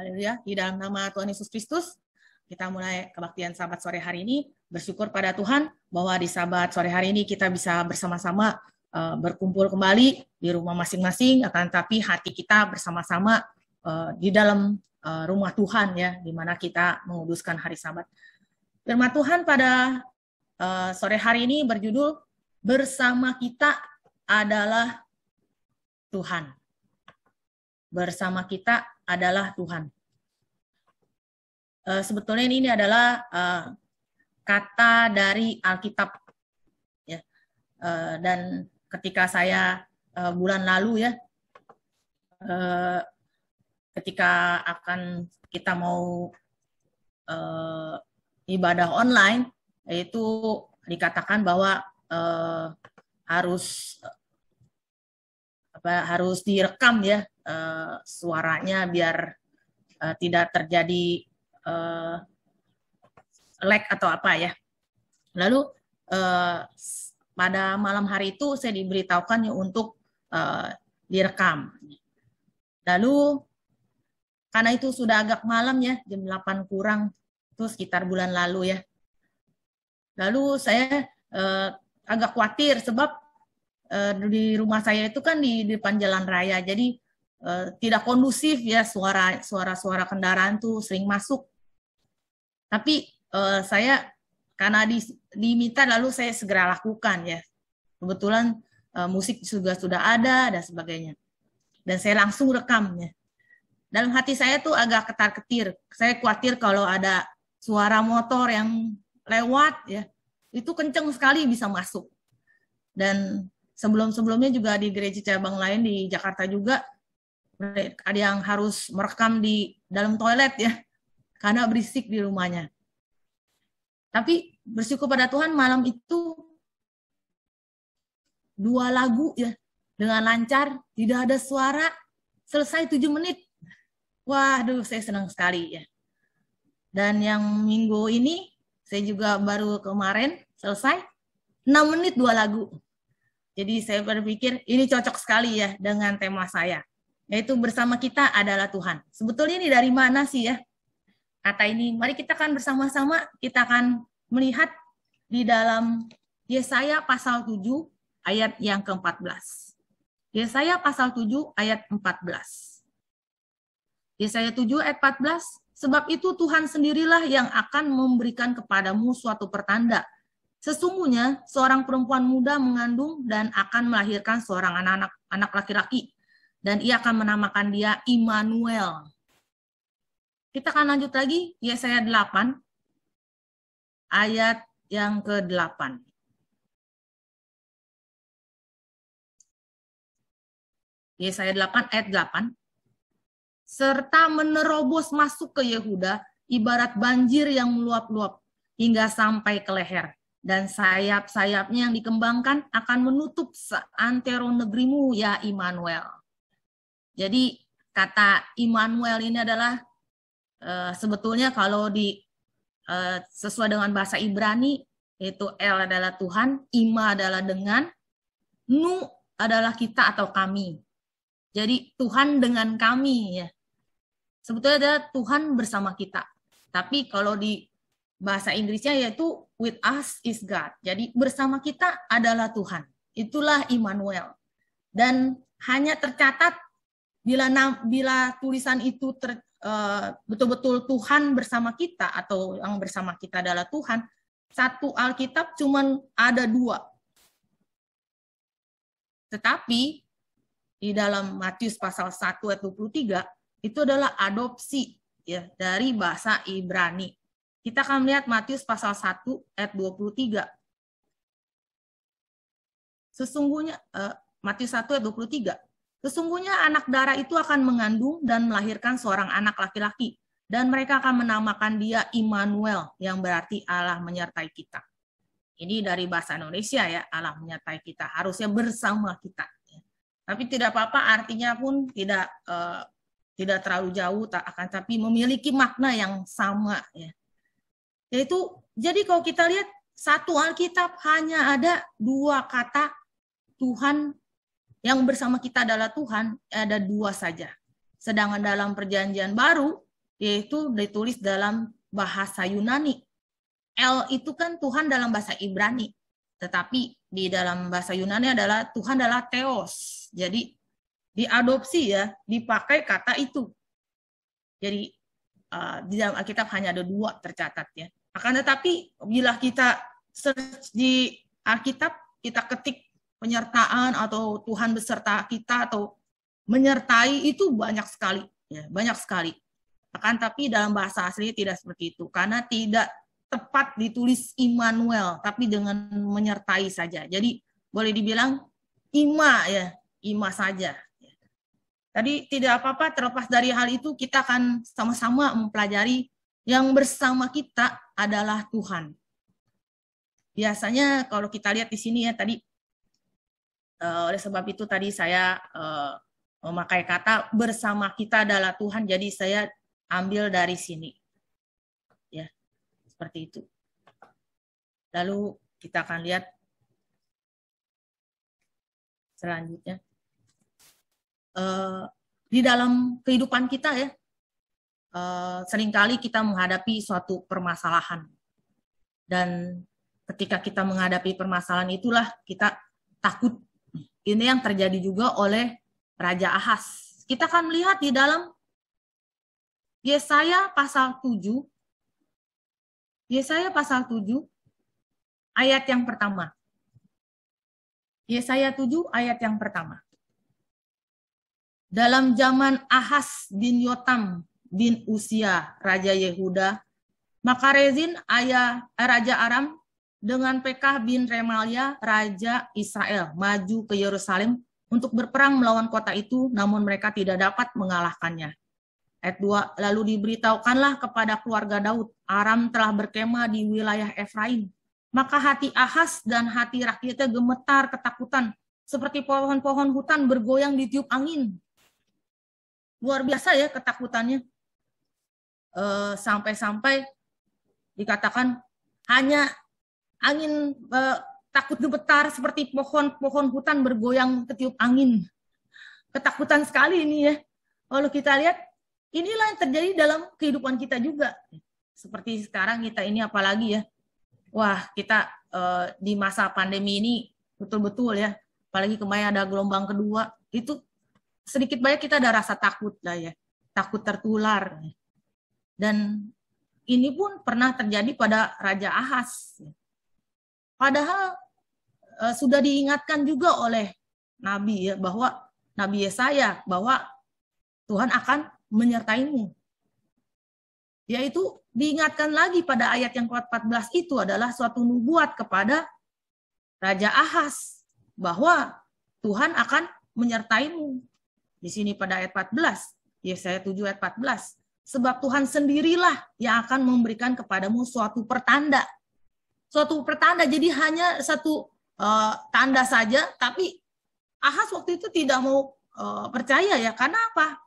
Haleluya. Di dalam nama Tuhan Yesus Kristus, kita mulai kebaktian sabat sore hari ini. Bersyukur pada Tuhan bahwa di sabat sore hari ini kita bisa bersama-sama eh, berkumpul kembali di rumah masing-masing, akan tapi hati kita bersama-sama eh, di dalam eh, rumah Tuhan ya, di mana kita menguduskan hari sabat. Firman Tuhan pada sore hari ini berjudul Bersama kita adalah Tuhan. Bersama kita adalah Tuhan. Uh, sebetulnya ini, adalah uh, kata dari Alkitab. Ya. Uh, dan ketika saya uh, bulan lalu ya, uh, ketika akan kita mau uh, ibadah online, itu dikatakan bahwa uh, harus apa harus direkam ya Eh, suaranya biar eh, tidak terjadi uh, lag atau apa ya. Lalu pada malam hari itu saya diberitahukan untuk direkam. Lalu karena itu sudah agak malam ya, jam 8 kurang, itu sekitar bulan lalu ya. Lalu saya agak khawatir sebab di rumah saya itu kan di depan jalan raya, jadi Eh, tidak kondusif ya suara suara suara kendaraan tuh sering masuk. Tapi uh, saya karena di, diminta lalu saya segera lakukan ya. Kebetulan uh, musik juga sudah ada dan sebagainya. Dan saya langsung rekamnya. Dalam hati saya tuh agak ketar-ketir. Saya khawatir kalau ada suara motor yang lewat ya. Itu kenceng sekali bisa masuk. Dan sebelum-sebelumnya juga di gereja cabang lain di Jakarta juga ada yang harus merekam di dalam toilet ya karena berisik di rumahnya. Tapi bersyukur pada Tuhan malam itu dua lagu ya dengan lancar, tidak ada suara, selesai tujuh menit. Wah Waduh, saya senang sekali ya. Dan yang minggu ini saya juga baru kemarin selesai 6 menit dua lagu. Jadi saya berpikir ini cocok sekali ya dengan tema saya yaitu bersama kita adalah Tuhan. Sebetulnya ini dari mana sih ya kata ini? Mari kita akan bersama-sama kita akan melihat di dalam Yesaya pasal 7 ayat yang ke-14. Yesaya pasal 7 ayat 14. Yesaya 7 ayat 14, sebab itu Tuhan sendirilah yang akan memberikan kepadamu suatu pertanda. Sesungguhnya seorang perempuan muda mengandung dan akan melahirkan seorang anak-anak anak laki-laki. -anak, laki laki dan ia akan menamakan dia Immanuel. Kita akan lanjut lagi Yesaya 8 ayat yang ke-8. Yesaya 8 ayat 8 serta menerobos masuk ke Yehuda ibarat banjir yang meluap-luap hingga sampai ke leher dan sayap-sayapnya yang dikembangkan akan menutup seantero negerimu ya Immanuel. Jadi kata Immanuel ini adalah uh, sebetulnya kalau di uh, sesuai dengan bahasa Ibrani yaitu El adalah Tuhan, Ima adalah dengan, Nu adalah kita atau kami. Jadi Tuhan dengan kami ya. Sebetulnya ada Tuhan bersama kita. Tapi kalau di bahasa Inggrisnya yaitu with us is God. Jadi bersama kita adalah Tuhan. Itulah Immanuel. Dan hanya tercatat bila bila tulisan itu betul eh, betul-betul Tuhan bersama kita atau yang bersama kita adalah Tuhan, satu Alkitab cuman ada dua. Tetapi di dalam Matius pasal 1 ayat 23 itu adalah adopsi ya dari bahasa Ibrani. Kita akan melihat Matius pasal 1 ayat 23. Sesungguhnya eh, Matius 1 ayat 23 Sesungguhnya anak darah itu akan mengandung dan melahirkan seorang anak laki-laki, dan mereka akan menamakan dia Immanuel, yang berarti Allah menyertai kita. Ini dari bahasa Indonesia ya, Allah menyertai kita, harusnya bersama kita. Tapi tidak apa-apa, artinya pun tidak eh, tidak terlalu jauh, tak akan tapi memiliki makna yang sama ya. Yaitu jadi kalau kita lihat satu Alkitab hanya ada dua kata Tuhan yang bersama kita adalah Tuhan ada dua saja. Sedangkan dalam perjanjian baru yaitu ditulis dalam bahasa Yunani. El itu kan Tuhan dalam bahasa Ibrani. Tetapi di dalam bahasa Yunani adalah Tuhan adalah Theos. Jadi diadopsi ya, dipakai kata itu. Jadi uh, di dalam Alkitab hanya ada dua tercatat ya. Akan tetapi bila kita search di Alkitab, kita ketik penyertaan atau Tuhan beserta kita atau menyertai itu banyak sekali, ya, banyak sekali. Akan tapi dalam bahasa asli tidak seperti itu karena tidak tepat ditulis Immanuel, tapi dengan menyertai saja. Jadi boleh dibilang ima ya, ima saja. Tadi tidak apa-apa terlepas dari hal itu kita akan sama-sama mempelajari yang bersama kita adalah Tuhan. Biasanya kalau kita lihat di sini ya tadi Uh, oleh sebab itu tadi saya uh, memakai kata bersama kita adalah Tuhan. Jadi saya ambil dari sini. Ya. Seperti itu. Lalu kita akan lihat selanjutnya. Uh, di dalam kehidupan kita ya, uh, seringkali kita menghadapi suatu permasalahan. Dan ketika kita menghadapi permasalahan itulah kita takut ini yang terjadi juga oleh Raja Ahas. Kita akan melihat di dalam Yesaya pasal 7 Yesaya pasal 7 ayat yang pertama. Yesaya 7 ayat yang pertama. Dalam zaman Ahas bin Yotam bin Usia, Raja Yehuda, maka Rezin ayah eh, Raja Aram dengan Pekah bin Remalia, Raja Israel, maju ke Yerusalem untuk berperang melawan kota itu, namun mereka tidak dapat mengalahkannya. Ayat 2, lalu diberitahukanlah kepada keluarga Daud, Aram telah berkemah di wilayah Efraim. Maka hati Ahas dan hati rakyatnya gemetar ketakutan, seperti pohon-pohon hutan bergoyang di tiup angin. Luar biasa ya ketakutannya. Eh, sampai-sampai e, dikatakan hanya angin eh, takut gemetar seperti pohon-pohon hutan bergoyang ketiup angin. Ketakutan sekali ini ya. Kalau kita lihat, inilah yang terjadi dalam kehidupan kita juga. Seperti sekarang kita ini apalagi ya. Wah, kita eh, di masa pandemi ini betul-betul ya. Apalagi kemarin ada gelombang kedua, itu sedikit banyak kita ada rasa takut lah ya. Takut tertular. Dan ini pun pernah terjadi pada Raja Ahas. Padahal e, sudah diingatkan juga oleh Nabi ya bahwa Nabi Yesaya bahwa Tuhan akan menyertaimu. Yaitu diingatkan lagi pada ayat yang 14 itu adalah suatu nubuat kepada Raja Ahas bahwa Tuhan akan menyertaimu. Di sini pada ayat 14, Yesaya 7 ayat 14. Sebab Tuhan sendirilah yang akan memberikan kepadamu suatu pertanda suatu pertanda. Jadi hanya satu uh, tanda saja, tapi Ahas waktu itu tidak mau uh, percaya ya. Karena apa?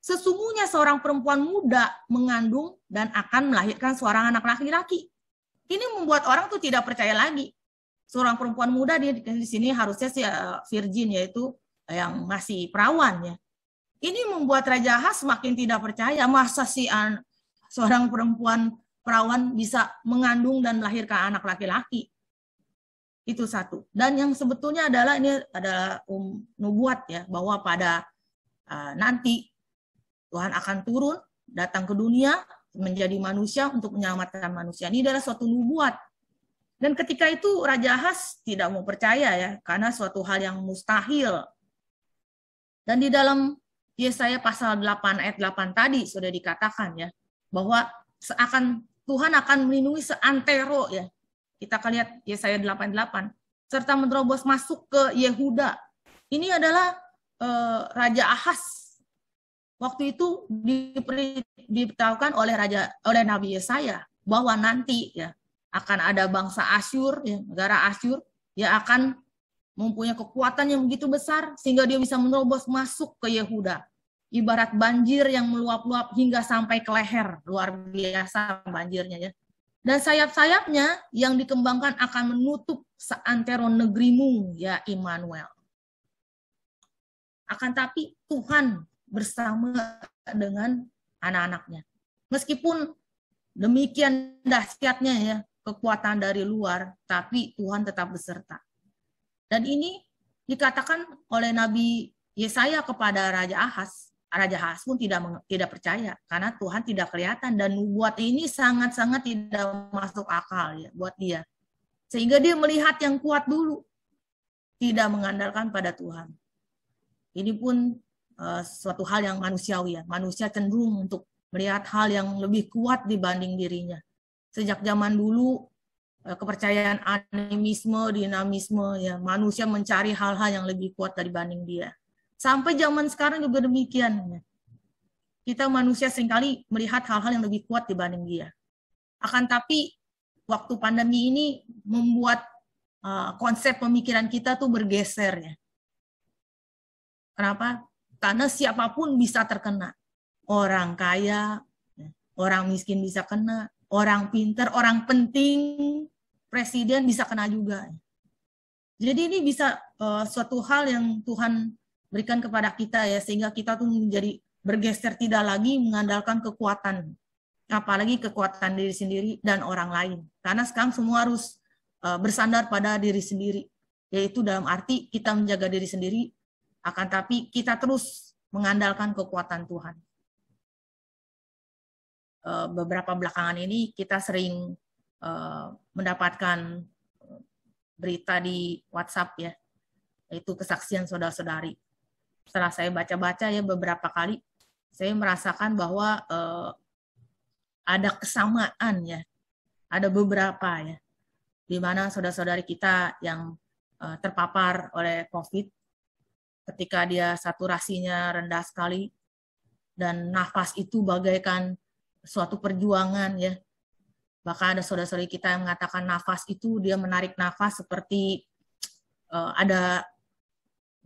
Sesungguhnya seorang perempuan muda mengandung dan akan melahirkan seorang anak laki-laki. Ini membuat orang tuh tidak percaya lagi. Seorang perempuan muda dia di sini harusnya si uh, virgin yaitu yang masih perawan ya. Ini membuat Raja Ahas semakin tidak percaya. Masa si an, seorang perempuan perawan bisa mengandung dan melahirkan anak laki-laki. Itu satu. Dan yang sebetulnya adalah ini adalah um, nubuat ya bahwa pada uh, nanti Tuhan akan turun datang ke dunia menjadi manusia untuk menyelamatkan manusia. Ini adalah suatu nubuat. Dan ketika itu Raja Has tidak mau percaya ya karena suatu hal yang mustahil. Dan di dalam Yesaya pasal 8 ayat 8 tadi sudah dikatakan ya bahwa seakan Tuhan akan melindungi seantero ya. Kita akan lihat Yesaya 88 serta menerobos masuk ke Yehuda. Ini adalah eh, Raja Ahas. Waktu itu diberitahukan oleh raja oleh Nabi Yesaya bahwa nanti ya akan ada bangsa Asyur, ya, negara Asyur yang akan mempunyai kekuatan yang begitu besar sehingga dia bisa menerobos masuk ke Yehuda ibarat banjir yang meluap-luap hingga sampai ke leher. Luar biasa banjirnya ya. Dan sayap-sayapnya yang dikembangkan akan menutup seantero negerimu ya Immanuel. Akan tapi Tuhan bersama dengan anak-anaknya. Meskipun demikian dahsyatnya ya kekuatan dari luar, tapi Tuhan tetap beserta. Dan ini dikatakan oleh Nabi Yesaya kepada Raja Ahas Raja Has pun tidak tidak percaya karena Tuhan tidak kelihatan dan buat ini sangat-sangat tidak masuk akal ya buat dia. Sehingga dia melihat yang kuat dulu, tidak mengandalkan pada Tuhan. Ini pun uh, suatu hal yang manusiawi ya. Manusia cenderung untuk melihat hal yang lebih kuat dibanding dirinya. Sejak zaman dulu uh, kepercayaan animisme, dinamisme ya, manusia mencari hal-hal yang lebih kuat dari banding dia Sampai zaman sekarang juga demikian. Kita manusia seringkali melihat hal-hal yang lebih kuat dibanding dia. Akan tapi waktu pandemi ini membuat uh, konsep pemikiran kita tuh bergeser ya. Kenapa? Karena siapapun bisa terkena. Orang kaya, orang miskin bisa kena, orang pinter, orang penting, presiden bisa kena juga. Jadi ini bisa uh, suatu hal yang Tuhan berikan kepada kita ya sehingga kita tuh menjadi bergeser tidak lagi mengandalkan kekuatan apalagi kekuatan diri sendiri dan orang lain karena sekarang semua harus eh, bersandar pada diri sendiri yaitu dalam arti kita menjaga diri sendiri akan tapi kita terus mengandalkan kekuatan Tuhan eh, beberapa belakangan ini kita sering eh, mendapatkan berita di WhatsApp ya yaitu kesaksian saudara-saudari setelah saya baca-baca ya beberapa kali saya merasakan bahwa eh, ada kesamaan ya ada beberapa ya di mana saudara-saudari kita yang eh, terpapar oleh COVID ketika dia saturasinya rendah sekali dan nafas itu bagaikan suatu perjuangan ya bahkan ada saudara-saudari kita yang mengatakan nafas itu dia menarik nafas seperti eh, ada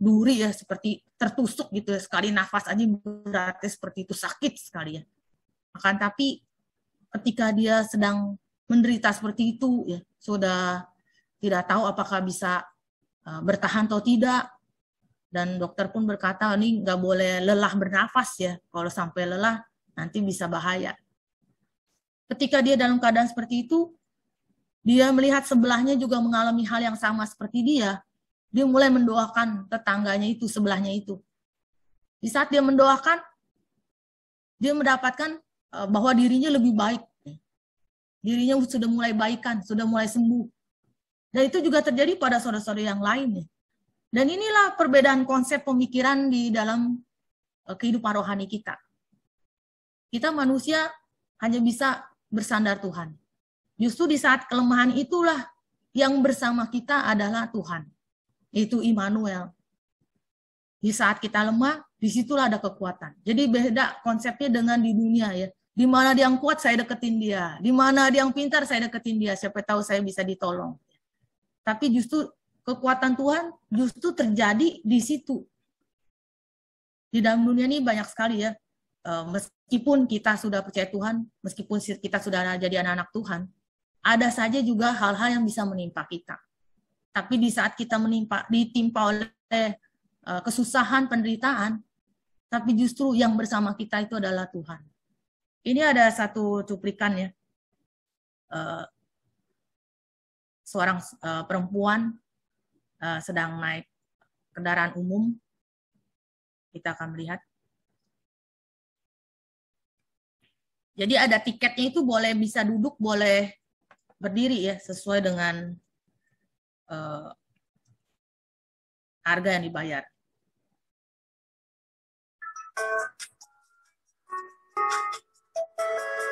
duri ya seperti tertusuk gitu ya. sekali nafas aja berarti seperti itu sakit sekali ya akan tapi ketika dia sedang menderita seperti itu ya sudah tidak tahu apakah bisa uh, bertahan atau tidak dan dokter pun berkata ini nggak boleh lelah bernafas ya kalau sampai lelah nanti bisa bahaya ketika dia dalam keadaan seperti itu dia melihat sebelahnya juga mengalami hal yang sama seperti dia dia mulai mendoakan tetangganya itu, sebelahnya itu. Di saat dia mendoakan, dia mendapatkan eh, bahwa dirinya lebih baik. Dirinya sudah mulai baikan, sudah mulai sembuh. Dan itu juga terjadi pada saudara-saudara yang lainnya. Dan inilah perbedaan konsep pemikiran di dalam eh, kehidupan rohani kita. Kita manusia hanya bisa bersandar Tuhan. Justru di saat kelemahan itulah yang bersama kita adalah Tuhan yaitu Immanuel. Di saat kita lemah, disitulah ada kekuatan. Jadi beda konsepnya dengan di dunia ya. Di mana dia yang kuat, saya deketin dia. Di mana dia yang pintar, saya deketin dia. Siapa tahu saya bisa ditolong. Tapi justru kekuatan Tuhan justru terjadi di situ. Di dalam dunia ini banyak sekali ya. E, meskipun kita sudah percaya Tuhan, meskipun kita sudah jadi anak-anak Tuhan, ada saja juga hal-hal yang bisa menimpa kita. Tapi di saat kita menimpa, ditimpa oleh eh, kesusahan, penderitaan, tapi justru yang bersama kita itu adalah Tuhan. Ini ada satu cuplikan ya. Eh, seorang eh, perempuan sedang naik kendaraan umum. Kita akan melihat. Jadi ada tiketnya itu boleh bisa duduk, boleh berdiri ya sesuai dengan uh, harga yang dibayar. Thank you.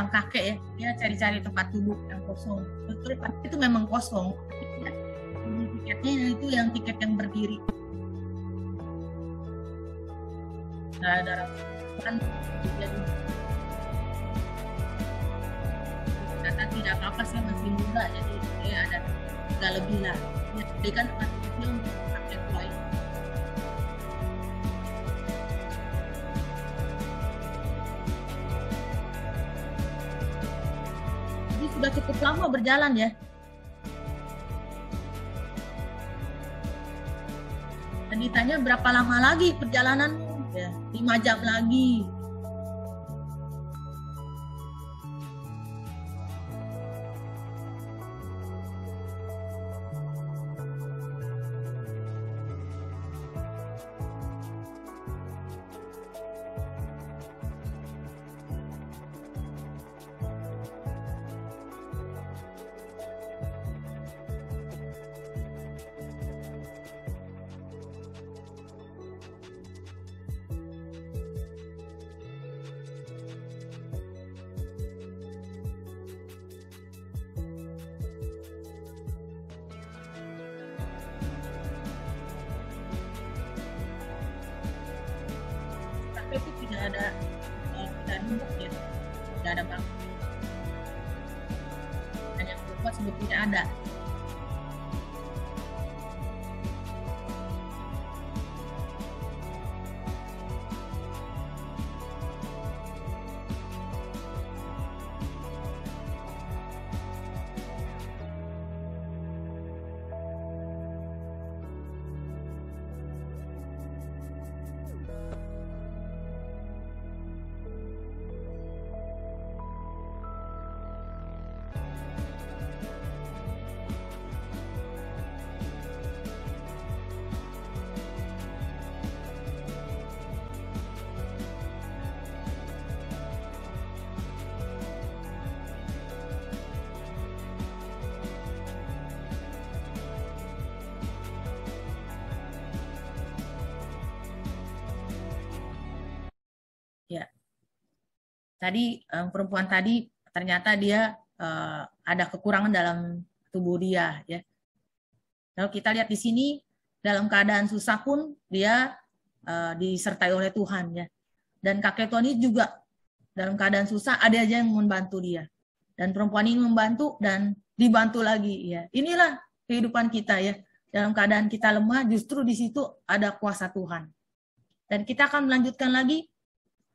orang kakek ya dia cari-cari tempat duduk yang kosong betul tapi itu memang kosong tiketnya itu yang tiket yang berdiri nggak ada kan jadi kata tidak apa-apa saya masih muda jadi ya ada nggak lebih lah ya, kan tempat untuk sudah cukup lama berjalan ya. Dan ditanya berapa lama lagi perjalanan, Ya, 5 jam lagi. tadi um, perempuan tadi ternyata dia uh, ada kekurangan dalam tubuh dia ya. Kalau kita lihat di sini dalam keadaan susah pun dia uh, disertai oleh Tuhan ya. Dan kakek Tuhan ini juga dalam keadaan susah ada aja yang membantu dia. Dan perempuan ini membantu dan dibantu lagi ya. Inilah kehidupan kita ya. Dalam keadaan kita lemah justru di situ ada kuasa Tuhan. Dan kita akan melanjutkan lagi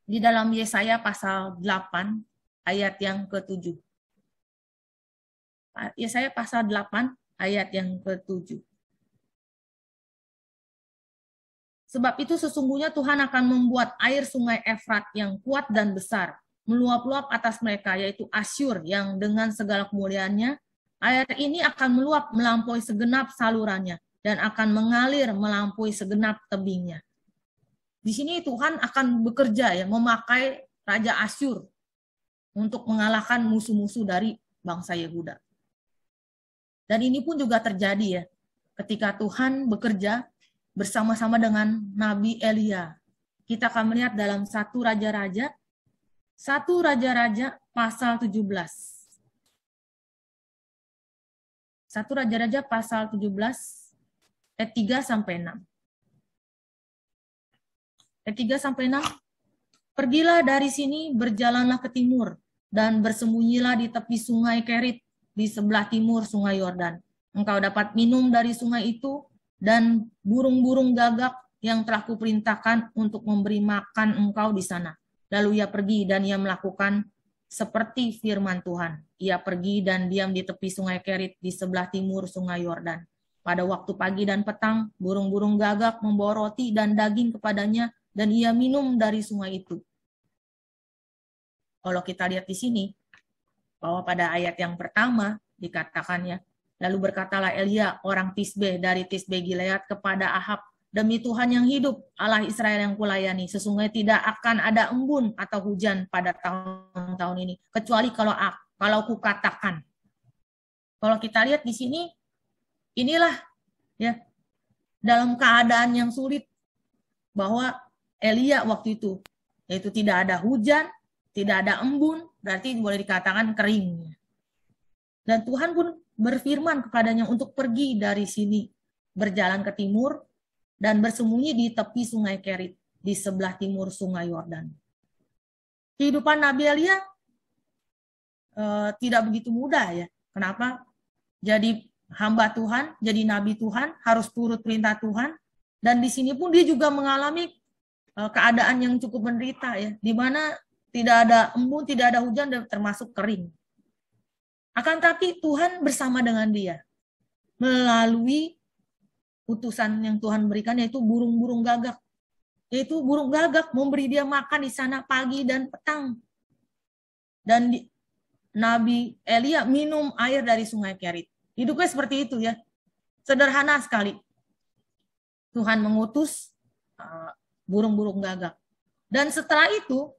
di dalam Yesaya pasal 8 ayat yang ke-7. Ah, Yesaya pasal 8 ayat yang ke-7. Sebab itu sesungguhnya Tuhan akan membuat air sungai Efrat yang kuat dan besar meluap-luap atas mereka yaitu Asyur yang dengan segala kemuliaannya air ini akan meluap melampaui segenap salurannya dan akan mengalir melampaui segenap tebingnya. Di sini Tuhan akan bekerja ya, memakai Raja Asyur untuk mengalahkan musuh-musuh dari bangsa Yehuda. Dan ini pun juga terjadi ya, ketika Tuhan bekerja bersama-sama dengan Nabi Elia. Kita akan melihat dalam satu raja-raja, satu raja-raja pasal 17. Satu raja-raja pasal 17 ayat 3 sampai 6. Eh, Ayat 3 sampai 6. Pergilah dari sini, berjalanlah ke timur, dan bersembunyilah di tepi sungai Kerit, di sebelah timur sungai Yordan. Engkau dapat minum dari sungai itu, dan burung-burung gagak yang telah kuperintahkan untuk memberi makan engkau di sana. Lalu ia pergi dan ia melakukan seperti firman Tuhan. Ia pergi dan diam di tepi sungai Kerit di sebelah timur sungai Yordan. Pada waktu pagi dan petang, burung-burung gagak membawa roti dan daging kepadanya dan ia minum dari sungai itu. Kalau kita lihat di sini, bahwa pada ayat yang pertama dikatakannya, lalu berkatalah Elia orang Tisbe dari Tisbe Gilead kepada Ahab, demi Tuhan yang hidup, Allah Israel yang kulayani, sesungguhnya tidak akan ada embun atau hujan pada tahun-tahun ini, kecuali kalau kalau katakan. Kalau kita lihat di sini, inilah ya dalam keadaan yang sulit bahwa Elia waktu itu, yaitu tidak ada hujan, tidak ada embun, berarti boleh dikatakan kering. Dan Tuhan pun berfirman kepadanya untuk pergi dari sini, berjalan ke timur, dan bersembunyi di tepi sungai Kerit, di sebelah timur sungai Yordan. Kehidupan Nabi Elia e, tidak begitu mudah ya. Kenapa? Jadi hamba Tuhan, jadi nabi Tuhan, harus turut perintah Tuhan. Dan di sini pun dia juga mengalami Eh, keadaan yang cukup menderita ya, di mana tidak ada embun, tidak ada hujan dan termasuk kering. Akan tapi Tuhan bersama dengan dia melalui utusan yang Tuhan berikan yaitu burung-burung gagak. Yaitu burung gagak memberi dia makan di sana pagi dan petang. Dan di, Nabi Elia minum air dari sungai Kerit. Hidupnya seperti itu ya. Sederhana sekali. Tuhan mengutus eh, burung-burung gagak. Dan setelah itu,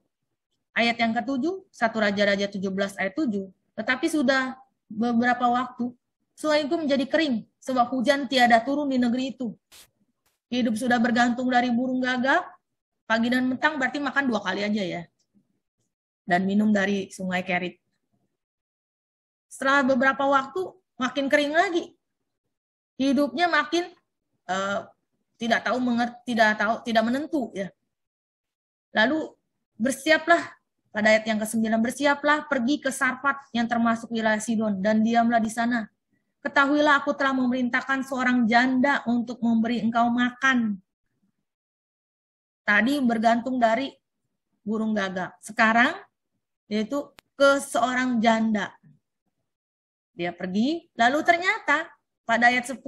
ayat yang ketujuh, satu Raja-Raja 17 ayat 7, tetapi sudah beberapa waktu, sungai itu menjadi kering, sebab hujan tiada turun di negeri itu. Hidup sudah bergantung dari burung gagak, pagi dan mentang berarti makan dua kali aja ya. Dan minum dari sungai Kerit. Setelah beberapa waktu, makin kering lagi. Hidupnya makin eh, tidak tahu mengerti, tidak tahu tidak menentu ya. Lalu bersiaplah pada ayat yang ke-9 bersiaplah pergi ke Sarfat yang termasuk wilayah Sidon dan diamlah di sana. Ketahuilah aku telah memerintahkan seorang janda untuk memberi engkau makan. Tadi bergantung dari burung gagak. Sekarang yaitu ke seorang janda. Dia pergi, lalu ternyata pada ayat 10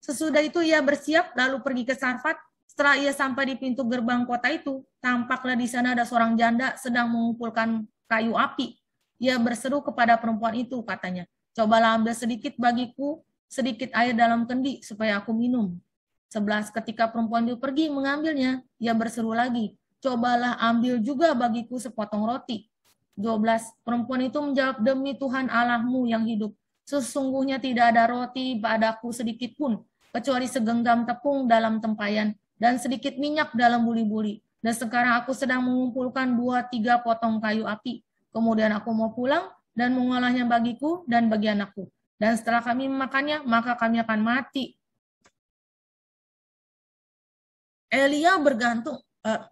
Sesudah itu ia bersiap lalu pergi ke Sarfat. Setelah ia sampai di pintu gerbang kota itu, tampaklah di sana ada seorang janda sedang mengumpulkan kayu api. Ia berseru kepada perempuan itu, katanya, Cobalah ambil sedikit bagiku, sedikit air dalam kendi, supaya aku minum. Sebelas ketika perempuan itu pergi mengambilnya, ia berseru lagi, Cobalah ambil juga bagiku sepotong roti. dua belas Perempuan itu menjawab, Demi Tuhan Allahmu yang hidup, sesungguhnya tidak ada roti padaku sedikit pun, kecuali segenggam tepung dalam tempayan dan sedikit minyak dalam buli-buli. Dan sekarang aku sedang mengumpulkan dua tiga potong kayu api. Kemudian aku mau pulang dan mengolahnya bagiku dan bagi anakku. Dan setelah kami memakannya, maka kami akan mati. Elia bergantung uh,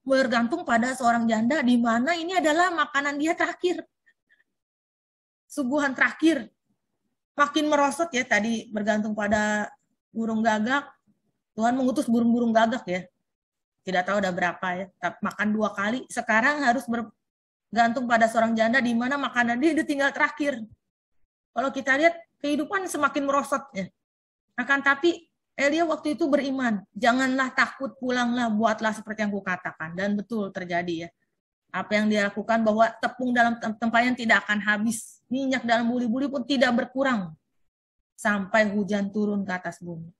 bergantung pada seorang janda di mana ini adalah makanan dia terakhir. Suguhan terakhir. Makin merosot ya tadi bergantung pada burung gagak, Tuhan mengutus burung-burung gagak ya. Tidak tahu ada berapa ya, makan dua kali. Sekarang harus bergantung pada seorang janda di mana makanan dia ditinggal terakhir. Kalau kita lihat kehidupan semakin merosot ya. Akan tapi Elia waktu itu beriman, janganlah takut, pulanglah, buatlah seperti yang kukatakan. Dan betul terjadi ya. Apa yang dia lakukan bahwa tepung dalam tempayan tidak akan habis, minyak dalam buli-buli pun tidak berkurang sampai hujan turun ke atas bumi.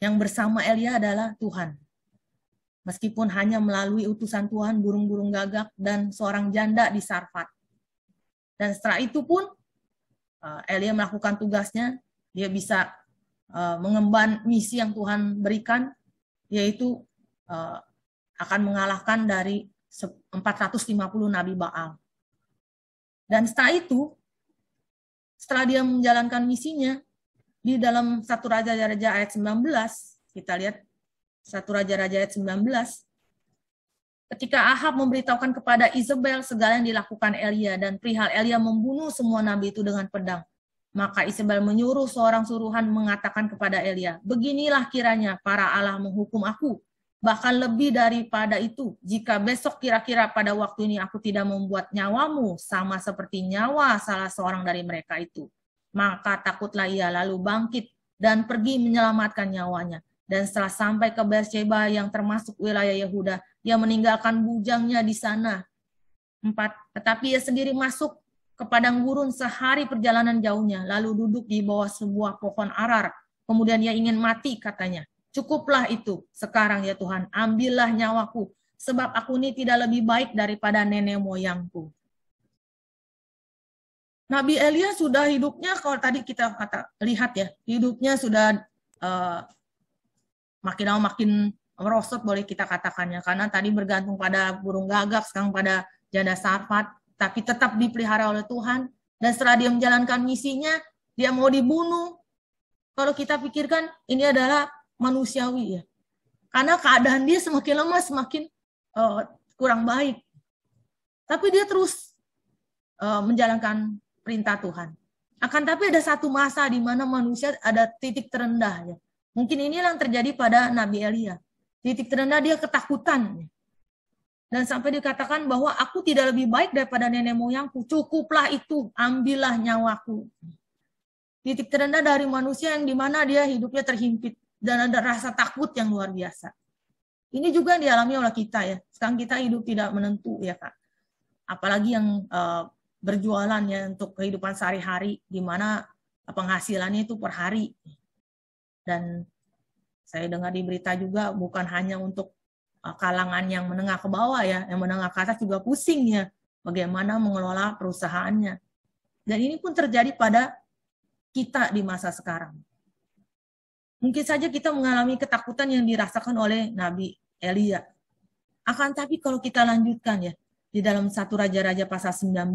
Yang bersama Elia adalah Tuhan. Meskipun hanya melalui utusan Tuhan, burung-burung gagak dan seorang janda di Sarfat. Dan setelah itu pun uh, Elia melakukan tugasnya, dia bisa uh, mengemban misi yang Tuhan berikan, yaitu uh, akan mengalahkan dari 450 nabi Baal. Dan setelah itu, setelah dia menjalankan misinya di dalam satu raja-raja ayat 19 kita lihat satu raja-raja ayat 19 ketika Ahab memberitahukan kepada Isabel segala yang dilakukan Elia dan perihal Elia membunuh semua nabi itu dengan pedang maka Isabel menyuruh seorang suruhan mengatakan kepada Elia beginilah kiranya para Allah menghukum aku bahkan lebih daripada itu. Jika besok kira-kira pada waktu ini aku tidak membuat nyawamu sama seperti nyawa salah seorang dari mereka itu, maka takutlah ia lalu bangkit dan pergi menyelamatkan nyawanya. Dan setelah sampai ke Beersheba yang termasuk wilayah Yehuda, ia meninggalkan bujangnya di sana. Empat, tetapi ia sendiri masuk ke padang gurun sehari perjalanan jauhnya, lalu duduk di bawah sebuah pohon arar. Kemudian ia ingin mati, katanya Cukuplah itu sekarang ya Tuhan, ambillah nyawaku, sebab aku ini tidak lebih baik daripada nenek moyangku. Nabi Elia sudah hidupnya, kalau tadi kita kata lihat ya, hidupnya sudah uh, makin lama makin merosot boleh kita katakannya, karena tadi bergantung pada burung gagak, sekarang pada janda sarfat, tapi tetap dipelihara oleh Tuhan. Dan setelah dia menjalankan misinya, dia mau dibunuh. Kalau kita pikirkan ini adalah manusiawi ya. Karena keadaan dia semakin lemah, semakin uh, kurang baik. Tapi dia terus uh, menjalankan perintah Tuhan. Akan tapi ada satu masa di mana manusia ada titik terendah ya. Mungkin ini yang terjadi pada Nabi Elia. Titik terendah dia ketakutan. Ya. Dan sampai dikatakan bahwa aku tidak lebih baik daripada nenek moyangku. Cukuplah itu, ambillah nyawaku titik terendah dari manusia yang dimana dia hidupnya terhimpit dan ada rasa takut yang luar biasa. Ini juga yang dialami oleh kita ya. Sekarang kita hidup tidak menentu ya kak. Apalagi yang uh, berjualan ya untuk kehidupan sehari-hari di mana penghasilannya itu per hari. Dan saya dengar di berita juga bukan hanya untuk uh, kalangan yang menengah ke bawah ya, yang menengah ke atas juga pusing ya bagaimana mengelola perusahaannya. Dan ini pun terjadi pada kita di masa sekarang Mungkin saja kita mengalami ketakutan yang dirasakan oleh Nabi Elia. Akan tapi kalau kita lanjutkan ya, di dalam satu Raja-Raja pasal 19.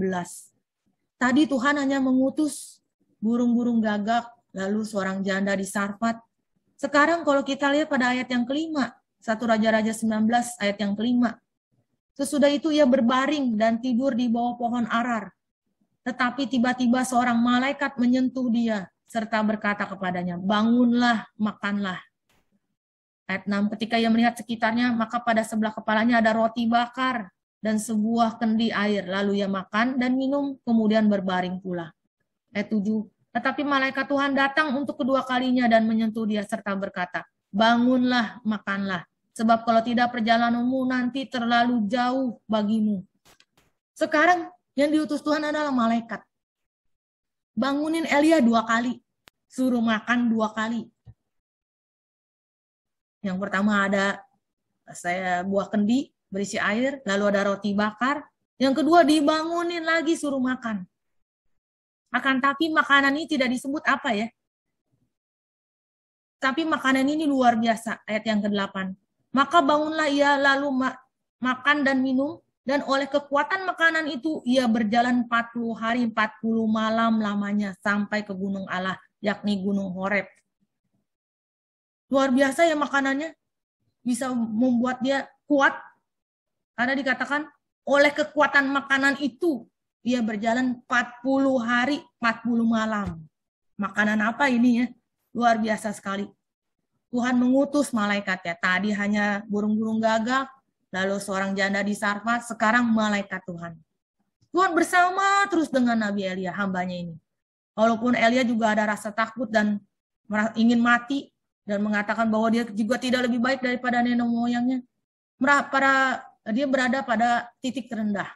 Tadi Tuhan hanya mengutus burung-burung gagak, lalu seorang janda di Sarfat. Sekarang kalau kita lihat pada ayat yang kelima, satu Raja-Raja 19 ayat yang kelima. Sesudah itu ia berbaring dan tidur di bawah pohon arar. Tetapi tiba-tiba seorang malaikat menyentuh dia serta berkata kepadanya, bangunlah, makanlah. Ayat 6, ketika ia melihat sekitarnya, maka pada sebelah kepalanya ada roti bakar dan sebuah kendi air. Lalu ia makan dan minum, kemudian berbaring pula. Ayat 7, tetapi malaikat Tuhan datang untuk kedua kalinya dan menyentuh dia serta berkata, bangunlah, makanlah. Sebab kalau tidak perjalananmu nanti terlalu jauh bagimu. Sekarang yang diutus Tuhan adalah malaikat bangunin Elia dua kali, suruh makan dua kali. Yang pertama ada saya buah kendi berisi air, lalu ada roti bakar. Yang kedua dibangunin lagi suruh makan. Akan tapi makanan ini tidak disebut apa ya. Tapi makanan ini luar biasa, ayat yang ke-8. Maka bangunlah ia lalu ma makan dan minum, dan oleh kekuatan makanan itu ia berjalan 40 hari 40 malam lamanya sampai ke gunung Allah yakni gunung Horeb. Luar biasa ya makanannya bisa membuat dia kuat karena dikatakan oleh kekuatan makanan itu ia berjalan 40 hari 40 malam. Makanan apa ini ya? Luar biasa sekali. Tuhan mengutus malaikat ya. Tadi hanya burung-burung gagak, lalu seorang janda di Sarfat sekarang malaikat Tuhan. Tuhan bersama terus dengan Nabi Elia, hambanya ini. Walaupun Elia juga ada rasa takut dan ingin mati dan mengatakan bahwa dia juga tidak lebih baik daripada nenek moyangnya. Para dia berada pada titik terendah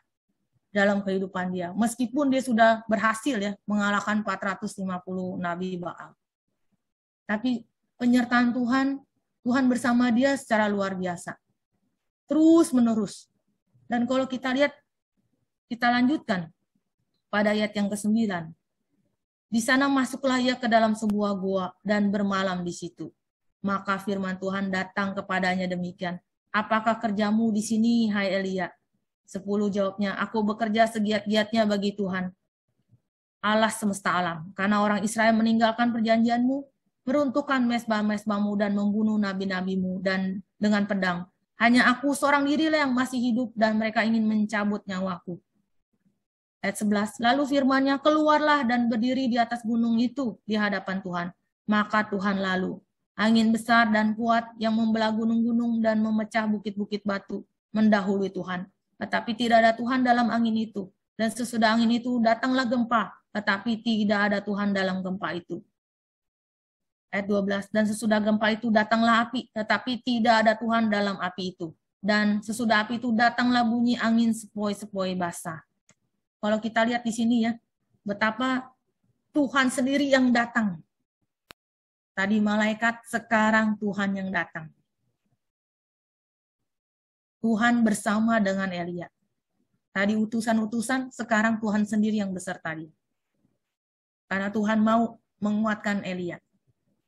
dalam kehidupan dia. Meskipun dia sudah berhasil ya mengalahkan 450 nabi Baal. Tapi penyertaan Tuhan, Tuhan bersama dia secara luar biasa terus menerus. Dan kalau kita lihat, kita lanjutkan pada ayat yang ke-9. Di sana masuklah ia ke dalam sebuah gua dan bermalam di situ. Maka firman Tuhan datang kepadanya demikian. Apakah kerjamu di sini, hai Elia? Sepuluh jawabnya, aku bekerja segiat-giatnya bagi Tuhan. Allah semesta alam, karena orang Israel meninggalkan perjanjianmu, meruntuhkan mesbah-mesbahmu dan membunuh nabi-nabimu dan dengan pedang hanya aku seorang dirilah yang masih hidup dan mereka ingin mencabut nyawaku. Ayat 11, lalu firmannya, keluarlah dan berdiri di atas gunung itu di hadapan Tuhan. Maka Tuhan lalu. Angin besar dan kuat yang membelah gunung-gunung dan memecah bukit-bukit batu mendahului Tuhan. Tetapi tidak ada Tuhan dalam angin itu. Dan sesudah angin itu datanglah gempa, tetapi tidak ada Tuhan dalam gempa itu ayat 12 dan sesudah gempa itu datanglah api tetapi tidak ada Tuhan dalam api itu dan sesudah api itu datanglah bunyi angin sepoi-sepoi basah. Kalau kita lihat di sini ya betapa Tuhan sendiri yang datang. Tadi malaikat, sekarang Tuhan yang datang. Tuhan bersama dengan Elia. Tadi utusan-utusan, sekarang Tuhan sendiri yang beserta dia. Karena Tuhan mau menguatkan Elia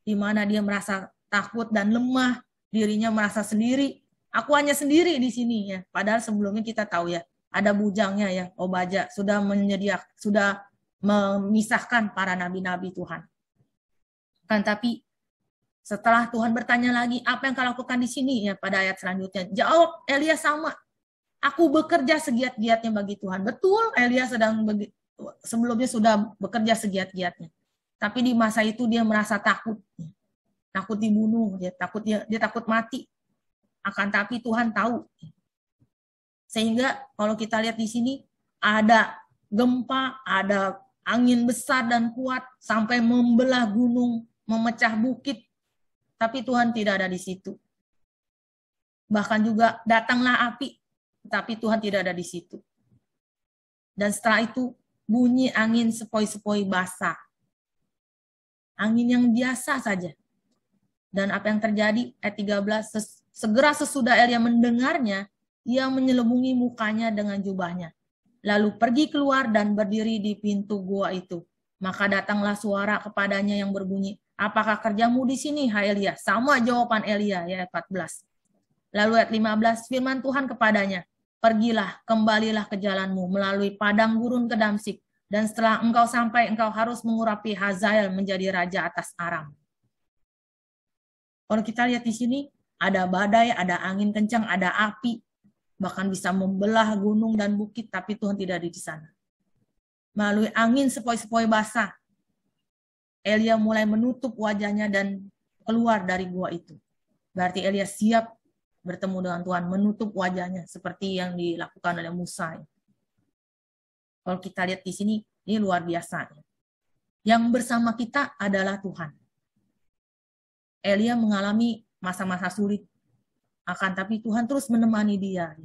di mana dia merasa takut dan lemah, dirinya merasa sendiri. Aku hanya sendiri di sini ya. Padahal sebelumnya kita tahu ya, ada bujangnya ya, Obaja sudah menyediak, sudah memisahkan para nabi-nabi Tuhan. Kan tapi setelah Tuhan bertanya lagi, apa yang kau lakukan di sini? Ya, pada ayat selanjutnya, jawab Elia sama. Aku bekerja segiat-giatnya bagi Tuhan. Betul, Elia sedang sebelumnya sudah bekerja segiat-giatnya. Tapi di masa itu dia merasa takut takut dibunuh, dia takut dia, dia takut mati. Akan tapi Tuhan tahu. Sehingga kalau kita lihat di sini ada gempa, ada angin besar dan kuat sampai membelah gunung, memecah bukit. Tapi Tuhan tidak ada di situ. Bahkan juga datanglah api, tapi Tuhan tidak ada di situ. Dan setelah itu bunyi angin sepoi-sepoi basah. Angin yang biasa saja, dan apa yang terjadi e 13 ses segera sesudah Elia mendengarnya ia menyelubungi mukanya dengan jubahnya. Lalu pergi keluar dan berdiri di pintu gua itu. Maka datanglah suara kepadanya yang berbunyi, Apakah kerjamu di sini, hai Elia? Sama jawaban Elia, ya 14. Lalu ayat 15, firman Tuhan kepadanya, Pergilah, kembalilah ke jalanmu melalui padang gurun ke Damsik, dan setelah engkau sampai, engkau harus mengurapi Hazael menjadi raja atas Aram. Kalau kita lihat di sini, ada badai, ada angin kencang, ada api, bahkan bisa membelah gunung dan bukit, tapi Tuhan tidak ada di sana. Melalui angin sepoi-sepoi basah, Elia mulai menutup wajahnya dan keluar dari gua itu. Berarti Elia siap bertemu dengan Tuhan, menutup wajahnya seperti yang dilakukan oleh Musa. Kalau kita lihat di sini, ini luar biasa. Yang bersama kita adalah Tuhan. Elia mengalami masa-masa sulit. Akan tapi Tuhan terus menemani dia.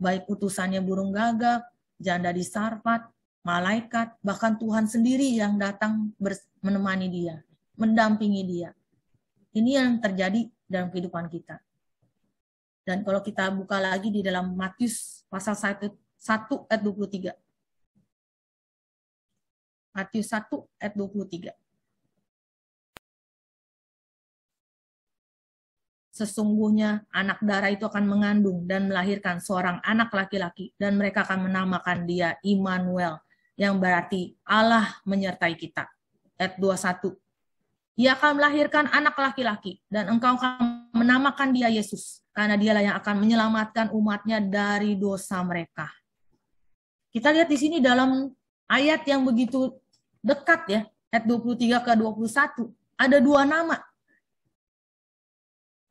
Baik utusannya burung gagak, janda di sarfat, malaikat, bahkan Tuhan sendiri yang datang menemani dia, mendampingi dia. Ini yang terjadi dalam kehidupan kita. Dan kalau kita buka lagi di dalam Matius pasal 1, 1 ayat 23. Matius 1 ayat 23. sesungguhnya anak darah itu akan mengandung dan melahirkan seorang anak laki-laki dan mereka akan menamakan dia Immanuel yang berarti Allah menyertai kita. Ayat 21. Ia akan melahirkan anak laki-laki dan engkau akan menamakan dia Yesus karena dialah yang akan menyelamatkan umatnya dari dosa mereka. Kita lihat di sini dalam ayat yang begitu dekat ya, ayat 23 ke 21, ada dua nama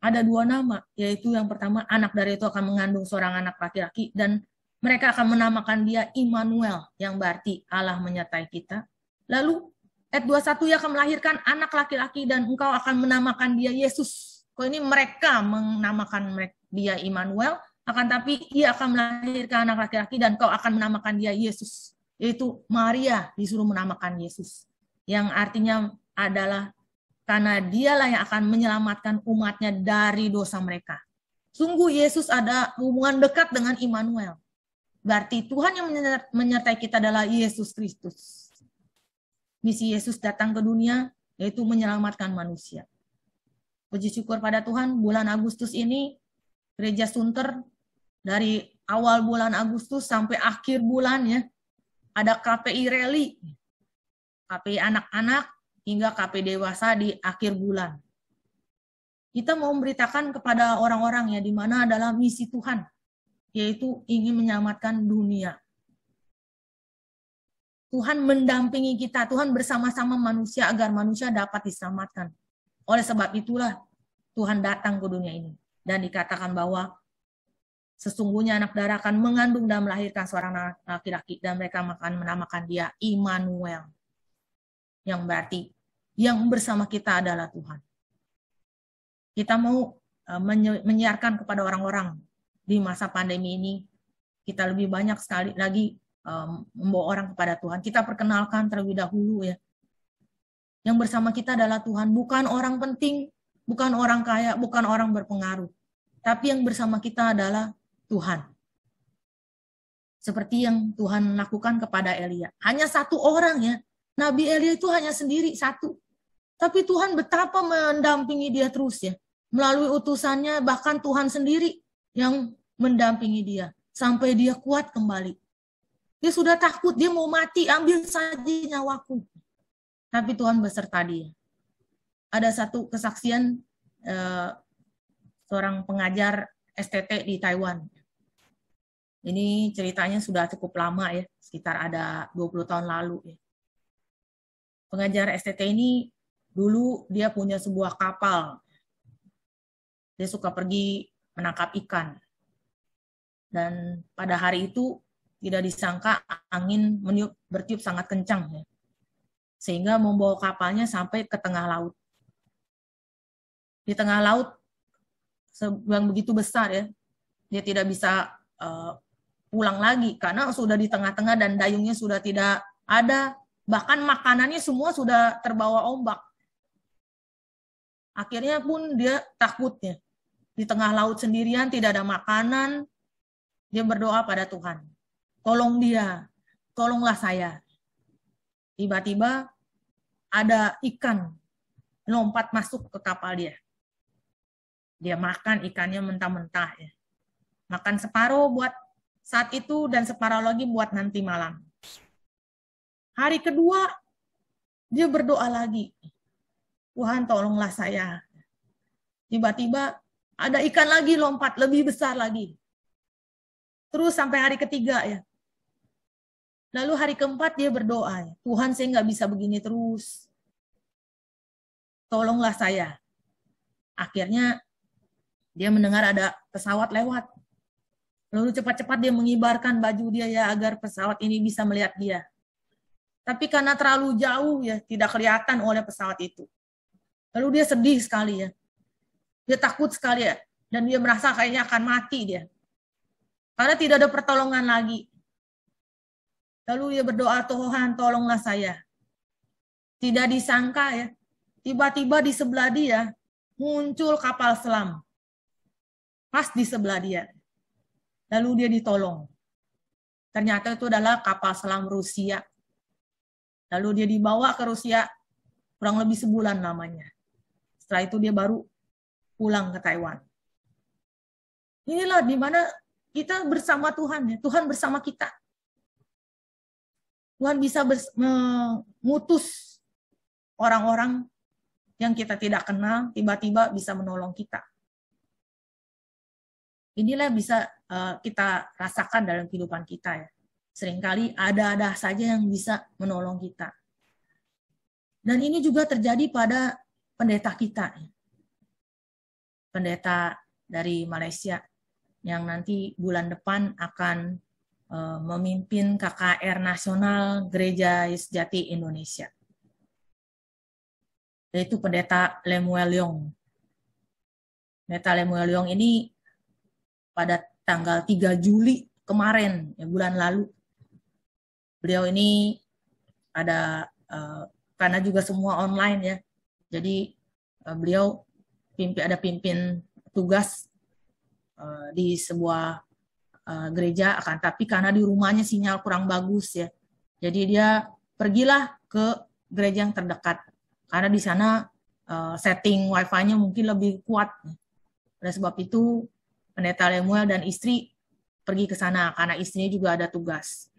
ada dua nama, yaitu yang pertama anak dari itu akan mengandung seorang anak laki-laki dan mereka akan menamakan dia Immanuel yang berarti Allah menyertai kita. Lalu ayat 21 ia akan melahirkan anak laki-laki dan engkau akan menamakan dia Yesus. Kalau ini mereka menamakan dia Immanuel, akan tapi ia akan melahirkan anak laki-laki dan kau akan menamakan dia Yesus. Yaitu Maria disuruh menamakan Yesus. Yang artinya adalah karena dialah yang akan menyelamatkan umatnya dari dosa mereka. Sungguh Yesus ada hubungan dekat dengan Immanuel. Berarti Tuhan yang menyertai kita adalah Yesus Kristus. Misi Yesus datang ke dunia yaitu menyelamatkan manusia. Puji syukur pada Tuhan, bulan Agustus ini gereja Sunter dari awal bulan Agustus sampai akhir bulan ya ada KPI rally. KPI anak-anak hingga KP dewasa di akhir bulan. Kita mau memberitakan kepada orang-orang ya di mana adalah misi Tuhan, yaitu ingin menyelamatkan dunia. Tuhan mendampingi kita, Tuhan bersama-sama manusia agar manusia dapat diselamatkan. Oleh sebab itulah Tuhan datang ke dunia ini dan dikatakan bahwa sesungguhnya anak darah akan mengandung dan melahirkan seorang laki-laki dan mereka akan menamakan dia Immanuel yang berarti yang bersama kita adalah Tuhan. Kita mau eh, menyiarkan kepada orang-orang di masa pandemi ini, kita lebih banyak sekali lagi eh, membawa orang kepada Tuhan. Kita perkenalkan terlebih dahulu ya. Yang bersama kita adalah Tuhan, bukan orang penting, bukan orang kaya, bukan orang berpengaruh. Tapi yang bersama kita adalah Tuhan. Seperti yang Tuhan lakukan kepada Elia. Hanya satu orang ya Nabi Elia itu hanya sendiri, satu. Tapi Tuhan betapa mendampingi dia terus ya. Melalui utusannya, bahkan Tuhan sendiri yang mendampingi dia. Sampai dia kuat kembali. Dia sudah takut, dia mau mati, ambil saja nyawaku. Tapi Tuhan beserta dia. Ada satu kesaksian eh, seorang pengajar STT di Taiwan. Ini ceritanya sudah cukup lama ya, sekitar ada 20 tahun lalu ya pengajar STT ini dulu dia punya sebuah kapal. Dia suka pergi menangkap ikan. Dan pada hari itu tidak disangka angin meniup, bertiup sangat kencang. Ya. Sehingga membawa kapalnya sampai ke tengah laut. Di tengah laut yang begitu besar ya, dia tidak bisa uh, pulang lagi karena sudah di tengah-tengah dan dayungnya sudah tidak ada bahkan makanannya semua sudah terbawa ombak. Akhirnya pun dia takutnya. Di tengah laut sendirian, tidak ada makanan, dia berdoa pada Tuhan. Tolong dia, tolonglah saya. Tiba-tiba ada ikan lompat masuk ke kapal dia. Dia makan ikannya mentah-mentah. Ya. Makan separuh buat saat itu dan separuh lagi buat nanti malam Hari kedua, dia berdoa lagi. Tuhan tolonglah saya. Tiba-tiba ada ikan lagi lompat, lebih besar lagi. Terus sampai hari ketiga ya. Lalu hari keempat dia berdoa, ya. Tuhan saya nggak bisa begini terus. Tolonglah saya. Akhirnya dia mendengar ada pesawat lewat. Lalu cepat-cepat dia mengibarkan baju dia ya agar pesawat ini bisa melihat dia. Tapi karena terlalu jauh ya, tidak kelihatan oleh pesawat itu. Lalu dia sedih sekali ya. Dia takut sekali ya. Dan dia merasa kayaknya akan mati dia. Karena tidak ada pertolongan lagi. Lalu dia berdoa, Tuhan tolonglah saya. Tidak disangka ya, tiba-tiba di sebelah dia muncul kapal selam. Pas di sebelah dia. Lalu dia ditolong. Ternyata itu adalah kapal selam Rusia Lalu dia dibawa ke Rusia kurang lebih sebulan namanya. Setelah itu dia baru pulang ke Taiwan. Inilah di mana kita bersama Tuhan ya, Tuhan bersama kita. Tuhan bisa mengutus orang-orang yang kita tidak kenal tiba-tiba bisa menolong kita. Inilah bisa eh, kita rasakan dalam kehidupan kita ya. Seringkali ada-ada saja yang bisa menolong kita. Dan ini juga terjadi pada pendeta kita. Pendeta dari Malaysia yang nanti bulan depan akan e, memimpin KKR Nasional Gereja Sejati Indonesia. Yaitu pendeta Lemuel Leong. Pendeta Lemuel Leong ini pada tanggal 3 Juli kemarin, ya bulan lalu, beliau ini ada uh, karena juga semua online ya. Jadi uh, beliau pimpin ada pimpin tugas uh, di sebuah uh, gereja akan tapi karena di rumahnya sinyal kurang bagus ya. Jadi dia pergilah ke gereja yang terdekat karena di sana uh, setting wifi-nya mungkin lebih kuat. Oleh sebab itu pendeta Lemuel dan istri pergi ke sana karena istrinya juga ada tugas.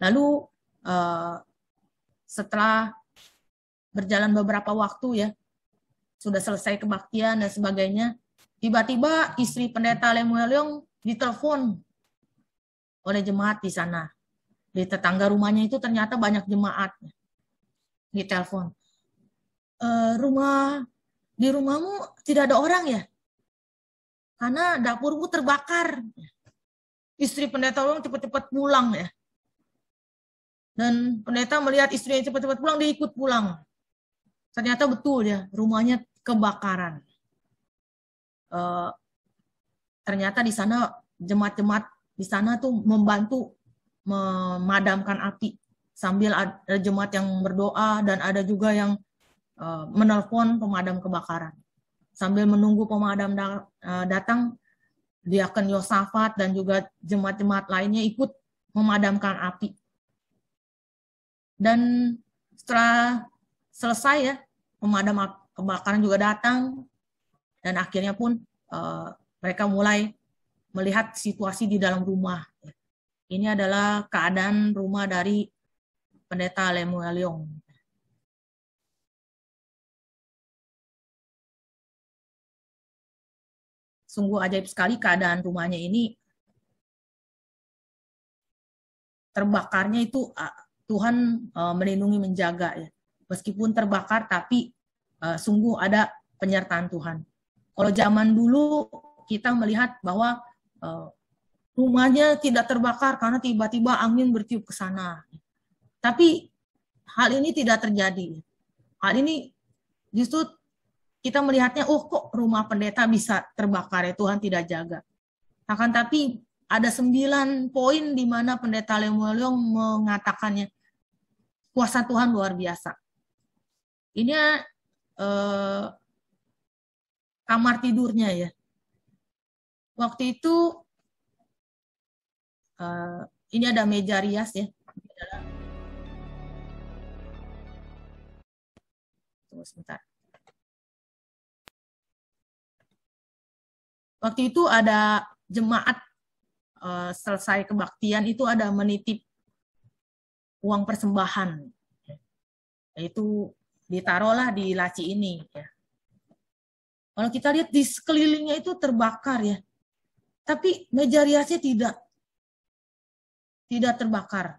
Lalu eh, setelah berjalan beberapa waktu ya, sudah selesai kebaktian dan sebagainya, tiba-tiba istri pendeta Lemuel Yong ditelepon oleh jemaat di sana. Di tetangga rumahnya itu ternyata banyak jemaat. Ditelepon. E, rumah di rumahmu tidak ada orang ya? Karena dapurmu terbakar. Istri pendeta Lemueliong cepat-cepat pulang ya dan pendeta melihat istrinya cepat-cepat pulang, dia ikut pulang. Ternyata betul ya, rumahnya kebakaran. E, ternyata di sana jemaat-jemaat di sana tuh membantu memadamkan api sambil ada jemaat yang berdoa dan ada juga yang e, menelpon pemadam kebakaran. Sambil menunggu pemadam da e, datang, diaken Yosafat dan juga jemaat-jemaat lainnya ikut memadamkan api dan setelah selesai ya pemadam kebakaran juga datang dan akhirnya pun uh, mereka mulai melihat situasi di dalam rumah. Ini adalah keadaan rumah dari pendeta Lemuel Leong. Sungguh ajaib sekali keadaan rumahnya ini terbakarnya itu ah, Tuhan uh, melindungi menjaga ya. Meskipun terbakar tapi uh, sungguh ada penyertaan Tuhan. Kalau zaman dulu kita melihat bahwa uh, rumahnya tidak terbakar karena tiba-tiba angin bertiup ke sana. Tapi hal ini tidak terjadi. Hal ini justru kita melihatnya, oh kok rumah pendeta bisa terbakar ya Tuhan tidak jaga. Akan tapi ada sembilan poin di mana pendeta Lemuel mengatakannya kuasa Tuhan luar biasa. Ini eh, kamar tidurnya ya. Waktu itu eh, ini ada meja rias ya. Tunggu sebentar. Waktu itu ada jemaat eh, selesai kebaktian itu ada menitip uang persembahan. Itu ditaruhlah di laci ini. Ya. Kalau kita lihat di sekelilingnya itu terbakar ya. Tapi meja riasnya tidak. Tidak terbakar.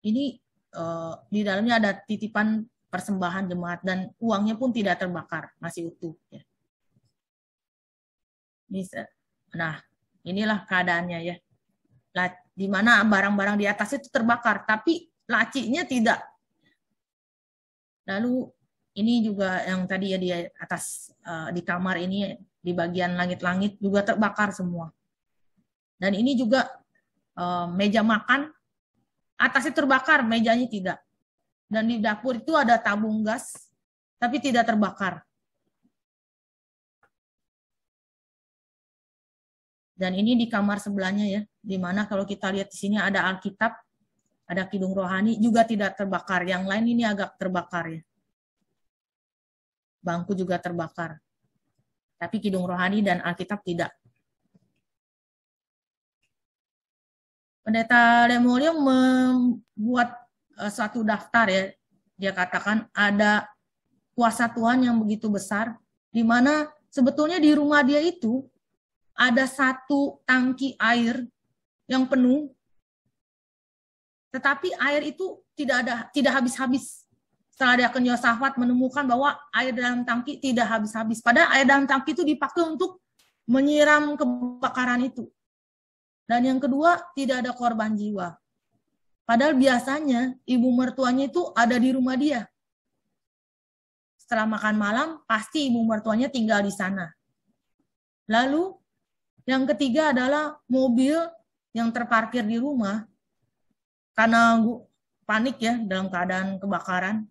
Ini eh, di dalamnya ada titipan persembahan jemaat dan uangnya pun tidak terbakar, masih utuh. Ya. Nah, inilah keadaannya ya di mana barang-barang di atas itu terbakar, tapi lacinya tidak. Lalu ini juga yang tadi ya di atas eh, di kamar ini di bagian langit-langit juga terbakar semua. Dan ini juga eh, meja makan atasnya terbakar, mejanya tidak. Dan di dapur itu ada tabung gas tapi tidak terbakar. Dan ini di kamar sebelahnya ya, di mana kalau kita lihat di sini ada Alkitab, ada Kidung Rohani, juga tidak terbakar. Yang lain ini agak terbakar ya. Bangku juga terbakar. Tapi Kidung Rohani dan Alkitab tidak. Pendeta Demolio membuat e, satu daftar ya. Dia katakan ada kuasa Tuhan yang begitu besar, di mana sebetulnya di rumah dia itu ada satu tangki air yang penuh, tetapi air itu tidak ada tidak habis-habis. Setelah dia Yosafat menemukan bahwa air dalam tangki tidak habis-habis. Padahal air dalam tangki itu dipakai untuk menyiram kebakaran itu. Dan yang kedua, tidak ada korban jiwa. Padahal biasanya ibu mertuanya itu ada di rumah dia. Setelah makan malam, pasti ibu mertuanya tinggal di sana. Lalu yang ketiga adalah mobil yang terparkir di rumah karena panik ya dalam keadaan kebakaran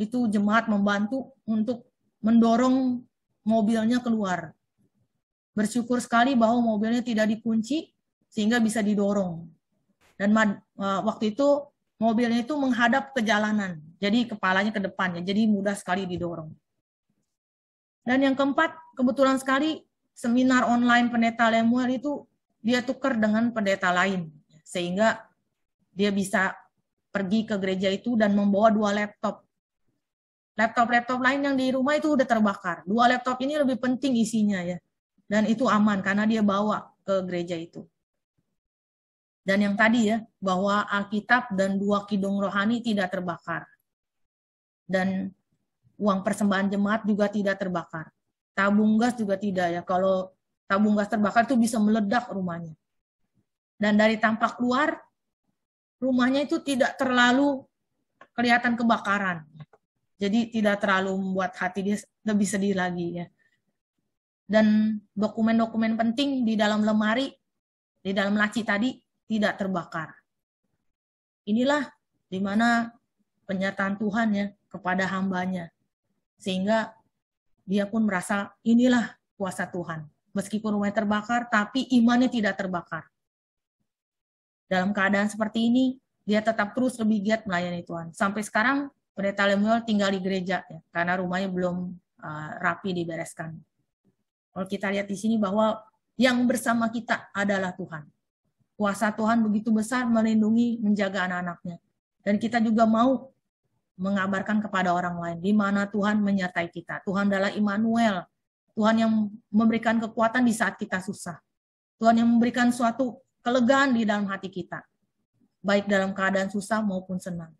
itu jemaat membantu untuk mendorong mobilnya keluar. Bersyukur sekali bahwa mobilnya tidak dikunci sehingga bisa didorong. Dan e, waktu itu mobilnya itu menghadap ke jalanan, jadi kepalanya ke depannya. jadi mudah sekali didorong. Dan yang keempat, kebetulan sekali seminar online pendeta Lemuel itu dia tukar dengan pendeta lain sehingga dia bisa pergi ke gereja itu dan membawa dua laptop. Laptop-laptop lain yang di rumah itu udah terbakar. Dua laptop ini lebih penting isinya ya. Dan itu aman karena dia bawa ke gereja itu. Dan yang tadi ya, bahwa Alkitab dan dua kidung rohani tidak terbakar. Dan uang persembahan jemaat juga tidak terbakar. Tabung gas juga tidak ya. Kalau tabung gas terbakar itu bisa meledak rumahnya. Dan dari tampak luar, rumahnya itu tidak terlalu kelihatan kebakaran. Jadi tidak terlalu membuat hati dia lebih sedih lagi ya. Dan dokumen-dokumen penting di dalam lemari, di dalam laci tadi tidak terbakar. Inilah dimana penyataan Tuhan ya kepada hambanya. Sehingga dia pun merasa inilah kuasa Tuhan. Meskipun rumahnya terbakar, tapi imannya tidak terbakar. Dalam keadaan seperti ini, dia tetap terus lebih giat melayani Tuhan. Sampai sekarang, pendeta Lemuel tinggal di gereja, ya, karena rumahnya belum uh, rapi dibereskan. Kalau kita lihat di sini bahwa yang bersama kita adalah Tuhan. Kuasa Tuhan begitu besar melindungi, menjaga anak-anaknya. Dan kita juga mau mengabarkan kepada orang lain di mana Tuhan menyertai kita. Tuhan adalah Immanuel, Tuhan yang memberikan kekuatan di saat kita susah. Tuhan yang memberikan suatu kelegaan di dalam hati kita, baik dalam keadaan susah maupun senang.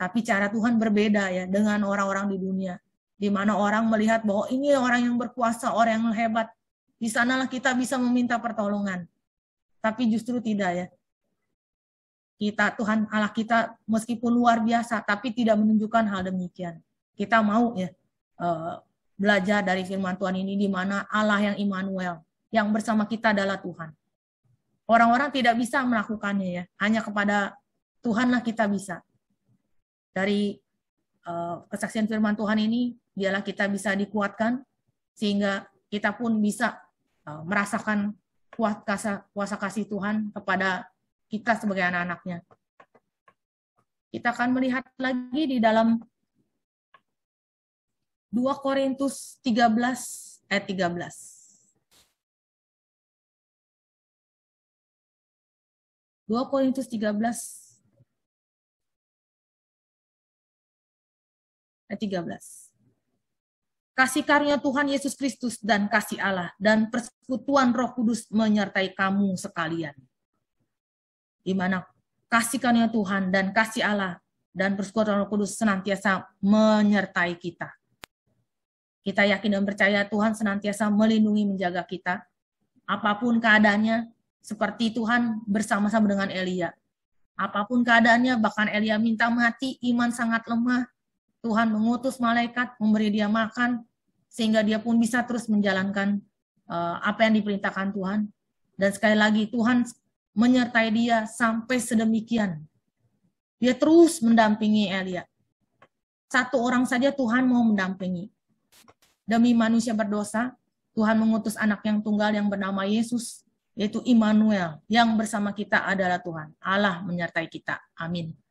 Tapi cara Tuhan berbeda ya dengan orang-orang di dunia, di mana orang melihat bahwa ini orang yang berkuasa, orang yang hebat. Di sanalah kita bisa meminta pertolongan. Tapi justru tidak ya kita Tuhan Allah kita meskipun luar biasa tapi tidak menunjukkan hal demikian. Kita mau ya uh, belajar dari firman Tuhan ini di mana Allah yang Immanuel yang bersama kita adalah Tuhan. Orang-orang tidak bisa melakukannya ya, hanya kepada Tuhanlah kita bisa. Dari uh, kesaksian firman Tuhan ini dialah kita bisa dikuatkan sehingga kita pun bisa uh, merasakan kuat kuasa kasih Tuhan kepada kita sebagai anak-anaknya. Kita akan melihat lagi di dalam 2 Korintus 13 ayat eh, 13. 2 Korintus 13 ayat 13. Kasih karunia Tuhan Yesus Kristus dan kasih Allah dan persekutuan Roh Kudus menyertai kamu sekalian di mana kasih karunia Tuhan dan kasih Allah dan persekutuan Roh Kudus senantiasa menyertai kita. Kita yakin dan percaya Tuhan senantiasa melindungi menjaga kita. Apapun keadaannya, seperti Tuhan bersama-sama dengan Elia. Apapun keadaannya, bahkan Elia minta mati, iman sangat lemah. Tuhan mengutus malaikat, memberi dia makan, sehingga dia pun bisa terus menjalankan eh, apa yang diperintahkan Tuhan. Dan sekali lagi, Tuhan menyertai dia sampai sedemikian. Dia terus mendampingi Elia. Satu orang saja Tuhan mau mendampingi. Demi manusia berdosa, Tuhan mengutus anak yang tunggal yang bernama Yesus, yaitu Immanuel, yang bersama kita adalah Tuhan. Allah menyertai kita. Amin.